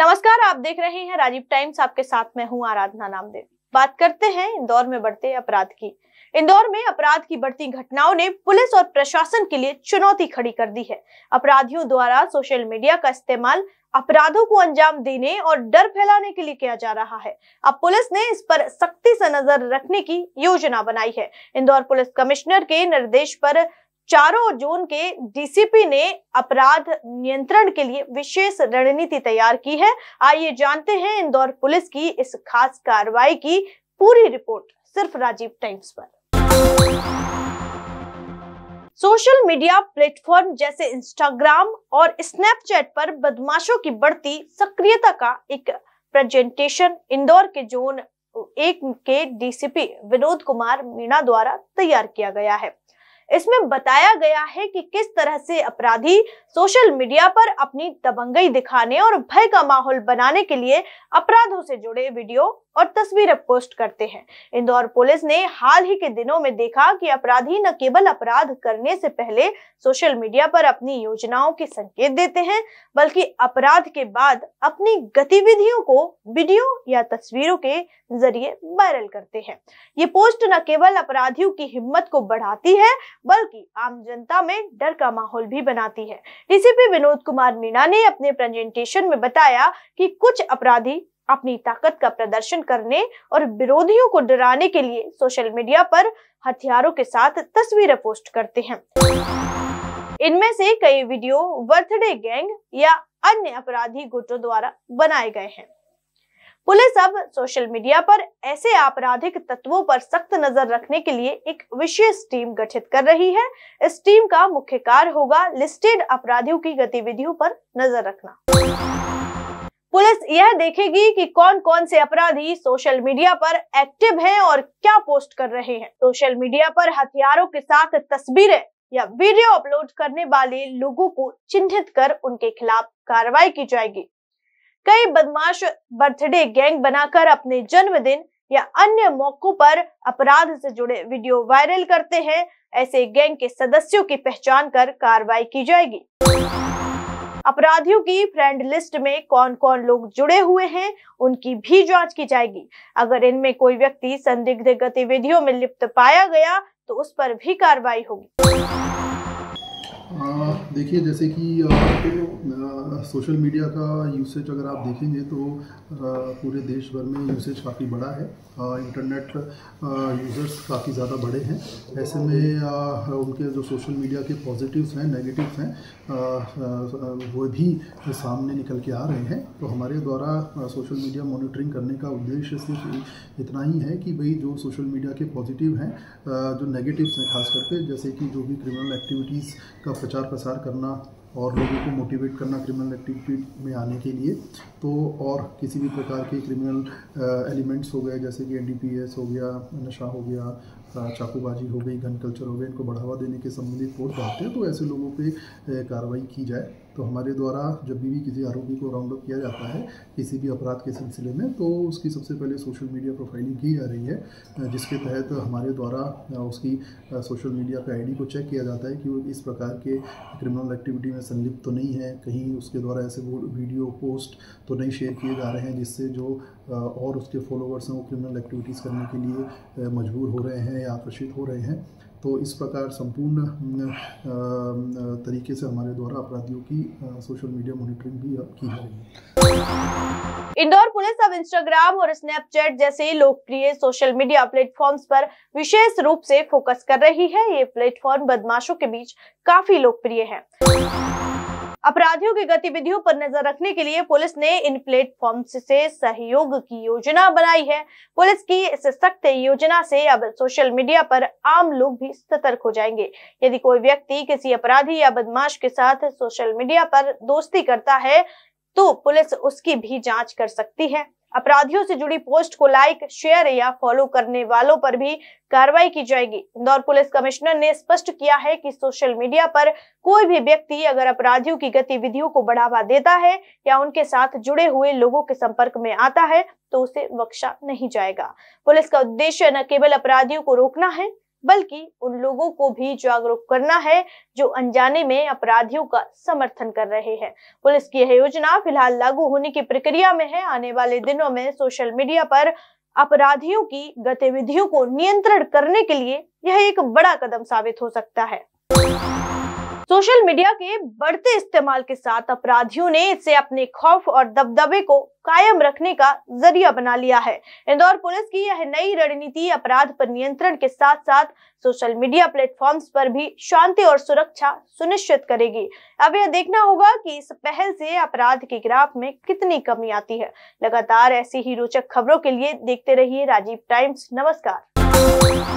नमस्कार आप देख रहे हैं राजीव टाइम्स आपके साथ मैं हूं आराधना नामदेव बात करते हैं इंदौर में बढ़ते अपराध की इंदौर में अपराध की बढ़ती घटनाओं ने पुलिस और प्रशासन के लिए चुनौती खड़ी कर दी है अपराधियों द्वारा सोशल मीडिया का इस्तेमाल अपराधों को अंजाम देने और डर फैलाने के लिए किया जा रहा है अब पुलिस ने इस पर सख्ती से नजर रखने की योजना बनाई है इंदौर पुलिस कमिश्नर के निर्देश पर चारों जोन के डीसीपी ने अपराध नियंत्रण के लिए विशेष रणनीति तैयार की है आइए जानते हैं इंदौर पुलिस की इस खास कार्रवाई की पूरी रिपोर्ट सिर्फ राजीव टाइम्स पर सोशल मीडिया प्लेटफॉर्म जैसे इंस्टाग्राम और स्नैपचैट पर बदमाशों की बढ़ती सक्रियता का एक प्रेजेंटेशन इंदौर के जोन एक के डीसीपी विनोद कुमार मीणा द्वारा तैयार किया गया है इसमें बताया गया है कि किस तरह से अपराधी सोशल मीडिया पर अपनी दबंगई दिखाने और भय का माहौल बनाने के लिए अपराधों से जुड़े वीडियो और तस्वीरें पोस्ट करते हैं इंदौर पुलिस ने हाल ही के दिनों में देखा कि अपराधी न केवल अपराध करने से पहले सोशल मीडिया पर अपनी योजनाओं के संकेत देते हैं बल्कि अपराध के बाद अपनी गतिविधियों को वीडियो या तस्वीरों के जरिए वायरल करते हैं ये पोस्ट न केवल अपराधियों की हिम्मत को बढ़ाती है बल्कि आम जनता में डर का माहौल भी बनाती है डीसीपी विनोद कुमार मीणा ने अपने प्रेजेंटेशन में बताया कि कुछ अपराधी अपनी ताकत का प्रदर्शन करने और विरोधियों को डराने के लिए सोशल मीडिया पर हथियारों के साथ तस्वीरें पोस्ट करते हैं इनमें से कई वीडियो बर्थडे गैंग या अन्य अपराधी गुटों द्वारा बनाए गए हैं पुलिस अब सोशल मीडिया पर ऐसे आपराधिक तत्वों पर सख्त नजर रखने के लिए एक विशेष टीम गठित कर रही है इस टीम का मुख्य कार्य होगा लिस्टेड अपराधियों की गतिविधियों पर नजर रखना पुलिस यह देखेगी कि कौन कौन से अपराधी सोशल मीडिया पर एक्टिव हैं और क्या पोस्ट कर रहे हैं सोशल मीडिया पर हथियारों के साथ तस्वीरें या वीडियो अपलोड करने वाले लोगों को चिन्हित कर उनके खिलाफ कार्रवाई की जाएगी कई बदमाश बर्थडे गैंग बनाकर अपने जन्मदिन या अन्य मौकों पर अपराध से जुड़े वीडियो वायरल करते हैं ऐसे गैंग के सदस्यों की पहचान कर कार्रवाई की जाएगी अपराधियों की फ्रेंड लिस्ट में कौन कौन लोग जुड़े हुए हैं उनकी भी जांच की जाएगी अगर इनमें कोई व्यक्ति संदिग्ध गतिविधियों में लिप्त पाया गया तो उस पर भी कार्रवाई होगी देखिए जैसे कि सोशल मीडिया का यूसेज अगर आप देखेंगे तो आ, पूरे देश भर में यूसेज काफ़ी बड़ा है आ, इंटरनेट यूज़र्स काफ़ी ज़्यादा बड़े हैं ऐसे में आ, उनके जो सोशल मीडिया के पॉजिटिव्स हैं नेगेटिव्स हैं वो भी सामने निकल के आ रहे हैं तो हमारे द्वारा सोशल मीडिया मॉनिटरिंग करने का उद्देश्य सिर्फ इतना ही है कि भाई जो सोशल मीडिया के पॉजिटिव हैं जो नेगेटिव्स हैं खास करके जैसे कि जो भी क्रिमिनल एक्टिविटीज़ का प्रचार प्रसार करना और लोगों को मोटिवेट करना क्रिमिनल एक्टिविटी में आने के लिए तो और किसी भी प्रकार के क्रिमिनल एलिमेंट्स uh, हो गए जैसे कि एनडीपीएस हो गया नशा हो गया uh, चाकूबाजी हो गई गन कल्चर हो गया इनको बढ़ावा देने के संबंधित पोस्ट आते हैं तो ऐसे लोगों पे uh, कार्रवाई की जाए तो हमारे द्वारा जब भी किसी आरोपी को राउंड अप किया जाता है किसी भी अपराध के सिलसिले में तो उसकी सबसे पहले सोशल मीडिया प्रोफाइलिंग की जा रही है जिसके तहत हमारे द्वारा उसकी सोशल मीडिया पे आईडी को चेक किया जाता है कि वो इस प्रकार के क्रिमिनल एक्टिविटी में संलिप्त तो नहीं है कहीं उसके द्वारा ऐसे वीडियो पोस्ट तो नहीं शेयर किए जा रहे हैं जिससे जो और उसके फॉलोअर्स हैं वो क्रिमिनल एक्टिविटीज़ करने के लिए मजबूर हो रहे हैं या आकर्षित हो रहे हैं तो इस प्रकार संपूर्ण तरीके से हमारे द्वारा अपराधियों की सोशल मीडिया मॉनिटरिंग भी की जा रही है इंदौर पुलिस अब इंस्टाग्राम और स्नैपचैट जैसे लोकप्रिय सोशल मीडिया प्लेटफॉर्म्स पर विशेष रूप से फोकस कर रही है ये प्लेटफॉर्म बदमाशों के बीच काफी लोकप्रिय है अपराधियों की गतिविधियों पर नजर रखने के लिए पुलिस ने इन प्लेटफॉर्म से सहयोग की योजना बनाई है पुलिस की इस सख्त योजना से अब सोशल मीडिया पर आम लोग भी सतर्क हो जाएंगे यदि कोई व्यक्ति किसी अपराधी या बदमाश के साथ सोशल मीडिया पर दोस्ती करता है तो पुलिस उसकी भी जांच कर सकती है अपराधियों से जुड़ी पोस्ट को लाइक शेयर या फॉलो करने वालों पर भी कार्रवाई की जाएगी इंदौर पुलिस कमिश्नर ने स्पष्ट किया है कि सोशल मीडिया पर कोई भी व्यक्ति अगर अपराधियों की गतिविधियों को बढ़ावा देता है या उनके साथ जुड़े हुए लोगों के संपर्क में आता है तो उसे बख्शा नहीं जाएगा पुलिस का उद्देश्य न केवल अपराधियों को रोकना है बल्कि उन लोगों को भी जागरूक करना है जो अनजाने में अपराधियों का समर्थन कर रहे हैं पुलिस की यह योजना फिलहाल लागू होने की प्रक्रिया में है आने वाले दिनों में सोशल मीडिया पर अपराधियों की गतिविधियों को नियंत्रण करने के लिए यह एक बड़ा कदम साबित हो सकता है सोशल मीडिया के बढ़ते इस्तेमाल के साथ अपराधियों ने इसे अपने खौफ और दबदबे को कायम रखने का जरिया बना लिया है इंदौर पुलिस की यह नई रणनीति अपराध पर नियंत्रण के साथ साथ सोशल मीडिया प्लेटफॉर्म्स पर भी शांति और सुरक्षा सुनिश्चित करेगी अब यह देखना होगा कि इस पहल से अपराध के ग्राफ में कितनी कमी आती है लगातार ऐसी ही रोचक खबरों के लिए देखते रहिए राजीव टाइम्स नमस्कार